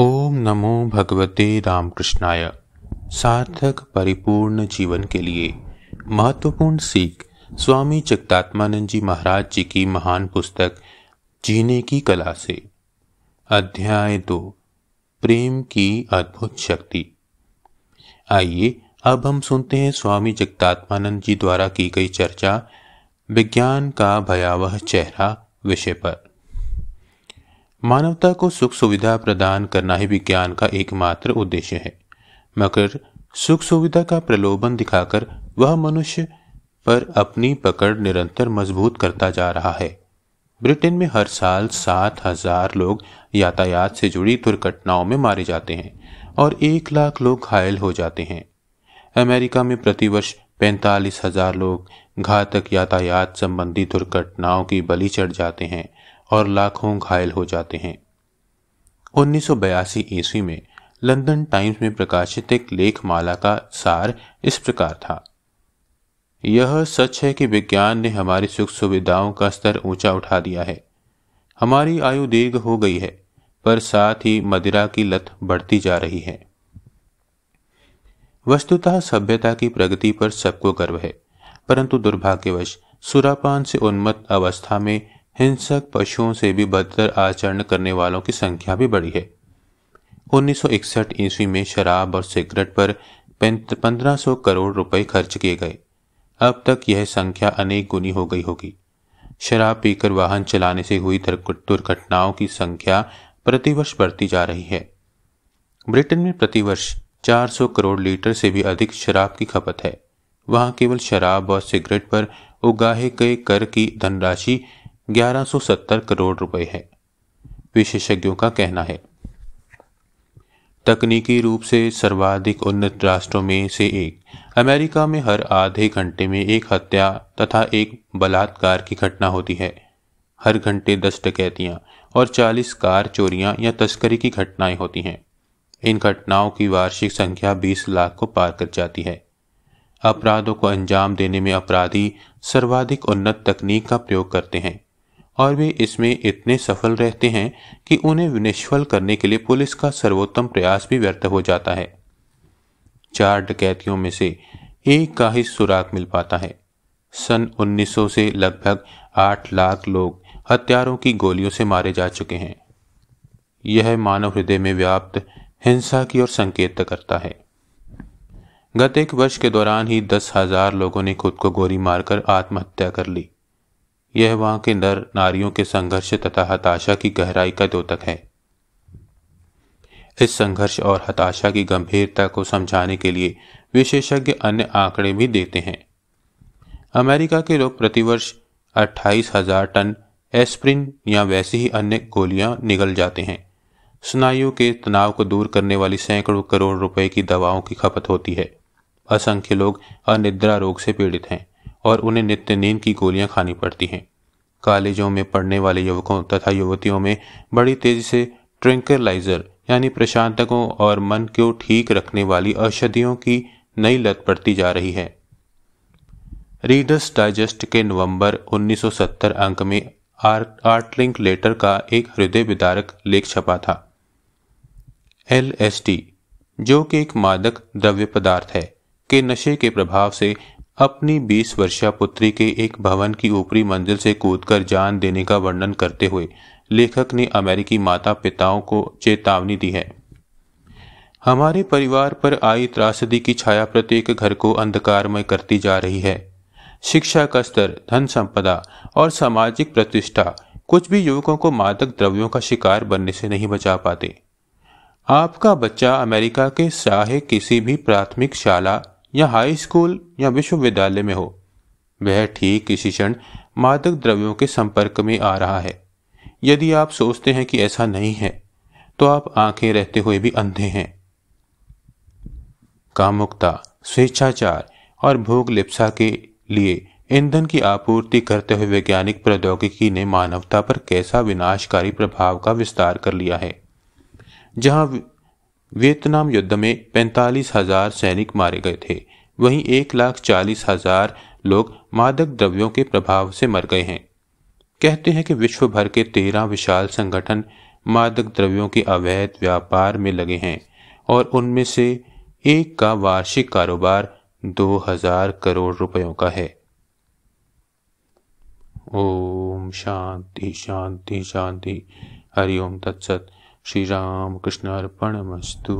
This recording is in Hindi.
ओम नमो भगवते रामकृष्णाय सार्थक परिपूर्ण जीवन के लिए महत्वपूर्ण सीख स्वामी चित्तात्मानंद जी महाराज जी की महान पुस्तक जीने की कला से अध्याय दो प्रेम की अद्भुत शक्ति आइए अब हम सुनते हैं स्वामी जगतात्मानंद जी द्वारा की गई चर्चा विज्ञान का भयावह चेहरा विषय पर मानवता को सुख सुविधा प्रदान करना ही विज्ञान का एकमात्र उद्देश्य है मगर सुख सुविधा का प्रलोभन दिखाकर वह मनुष्य पर अपनी पकड़ निरंतर मजबूत करता जा रहा है ब्रिटेन में हर साल सात हजार लोग यातायात से जुड़ी दुर्घटनाओं में मारे जाते हैं और एक लाख लोग घायल हो जाते हैं अमेरिका में प्रतिवर्ष पैंतालीस हजार लोग घातक यातायात संबंधी दुर्घटनाओं की बलि चढ़ जाते हैं और लाखों घायल हो जाते हैं 1982 ईस्वी में लंदन टाइम्स में प्रकाशित एक लेखमाला का सार इस प्रकार था यह सच है कि विज्ञान ने हमारी सुख सुविधाओं का स्तर ऊंचा उठा दिया है हमारी आयु दीर्घ हो गई है पर साथ ही मदिरा की लत बढ़ती जा रही है वस्तुतः सभ्यता की प्रगति पर सबको गर्व है परंतु दुर्भाग्यवश सुरापान से उन्मत्त अवस्था में हिंसक पशुओं से भी बदतर आचरण करने वालों की संख्या भी बढ़ी है 1961 ईस्वी में शराब और सिगरेट पर 1500 करोड़ रुपए खर्च किए गए अब तक यह संख्या अनेक गुनी हो गई होगी शराब पीकर वाहन चलाने से हुई दुर्घटनाओं की संख्या प्रतिवर्ष बढ़ती जा रही है ब्रिटेन में प्रतिवर्ष 400 करोड़ लीटर से भी अधिक शराब की खपत है वहां केवल शराब और सिगरेट पर उगाहे गए कर की धनराशि 1170 करोड़ रुपए है विशेषज्ञों का कहना है तकनीकी रूप से सर्वाधिक उन्नत राष्ट्रों में से एक अमेरिका में हर आधे घंटे में एक हत्या तथा एक बलात्कार की घटना होती है हर घंटे दस डकैतियाँ और चालीस कार चोरियां या तस्करी की घटनाएं होती हैं इन घटनाओं की वार्षिक संख्या बीस लाख को पार कर जाती है अपराधों को अंजाम देने में अपराधी सर्वाधिक उन्नत तकनीक का प्रयोग करते हैं और वे इसमें इतने सफल रहते हैं कि उन्हें निष्फल करने के लिए पुलिस का सर्वोत्तम प्रयास भी व्यर्थ हो जाता है चार डकैतियों में से एक का ही सुराग मिल पाता है सन 1900 से लगभग आठ लाख लोग हत्यारों की गोलियों से मारे जा चुके हैं यह मानव हृदय में व्याप्त हिंसा की ओर संकेत करता है गत एक वर्ष के दौरान ही दस हजार लोगों ने खुद को गोली मारकर आत्महत्या कर ली यह वहां के नर नारियों के संघर्ष तथा हताशा की गहराई का द्योतक है इस संघर्ष और हताशा की गंभीरता को समझाने के लिए विशेषज्ञ अन्य आंकड़े भी देते हैं अमेरिका के लोग प्रतिवर्ष अट्ठाईस हजार टन एस्प्रिन या वैसी ही अन्य गोलियां निगल जाते हैं स्नायु के तनाव को दूर करने वाली सैकड़ों करोड़ रुपए की दवाओं की खपत होती है असंख्य लोग अनिद्रा रोग से पीड़ित हैं और उन्हें नित्य नींद की गोलियां खानी पड़ती हैं कॉलेजों में पढ़ने वाले युवकों तथा युवतियों में बड़ी तेजी से ट्रिंकलाइजर यानी प्रशांतकों और मन को ठीक रखने वाली औषधियों की नई लत पड़ती जा रही है रीडर्स डाइजेस्ट के नवंबर 1970 अंक में आर्टलिंक लेटर का एक हृदय विदारक लेख छपा था एल जो कि एक मादक द्रव्य पदार्थ है के नशे के प्रभाव से अपनी बीस वर्षा पुत्री के एक भवन की ऊपरी मंजिल से कूदकर जान देने का वर्णन करते हुए लेखक ने अमेरिकी माता पिताओं को चेतावनी दी है हमारे परिवार पर आई त्रासदी की छाया प्रत्येक घर को अंधकारमय करती जा रही है शिक्षा का स्तर धन संपदा और सामाजिक प्रतिष्ठा कुछ भी युवकों को मादक द्रव्यों का शिकार बनने से नहीं बचा पाते आपका बच्चा अमेरिका के चाहे किसी भी प्राथमिक शाला या हाई स्कूल या विश्वविद्यालय में हो वह ठीक इसी क्षण मादक द्रव्यों के संपर्क में आ रहा है यदि आप सोचते हैं कि ऐसा नहीं है तो आप आंखें रहते हुए भी अंधे हैं कामुकता स्वेच्छाचार और भोग लिप्सा के लिए ईंधन की आपूर्ति करते हुए वैज्ञानिक प्रौद्योगिकी ने मानवता पर कैसा विनाशकारी प्रभाव का विस्तार कर लिया है जहां वियतनाम युद्ध में पैंतालीस हजार सैनिक मारे गए थे वहीं एक लाख चालीस हजार लोग मादक द्रव्यों के प्रभाव से मर गए हैं कहते हैं कि विश्व भर के तेरह विशाल संगठन मादक द्रव्यों के अवैध व्यापार में लगे हैं और उनमें से एक का वार्षिक कारोबार दो हजार करोड़ रुपयों का है ओम शांति शांति शांति हरिओम तत्सत श्री अर्पण मस्तु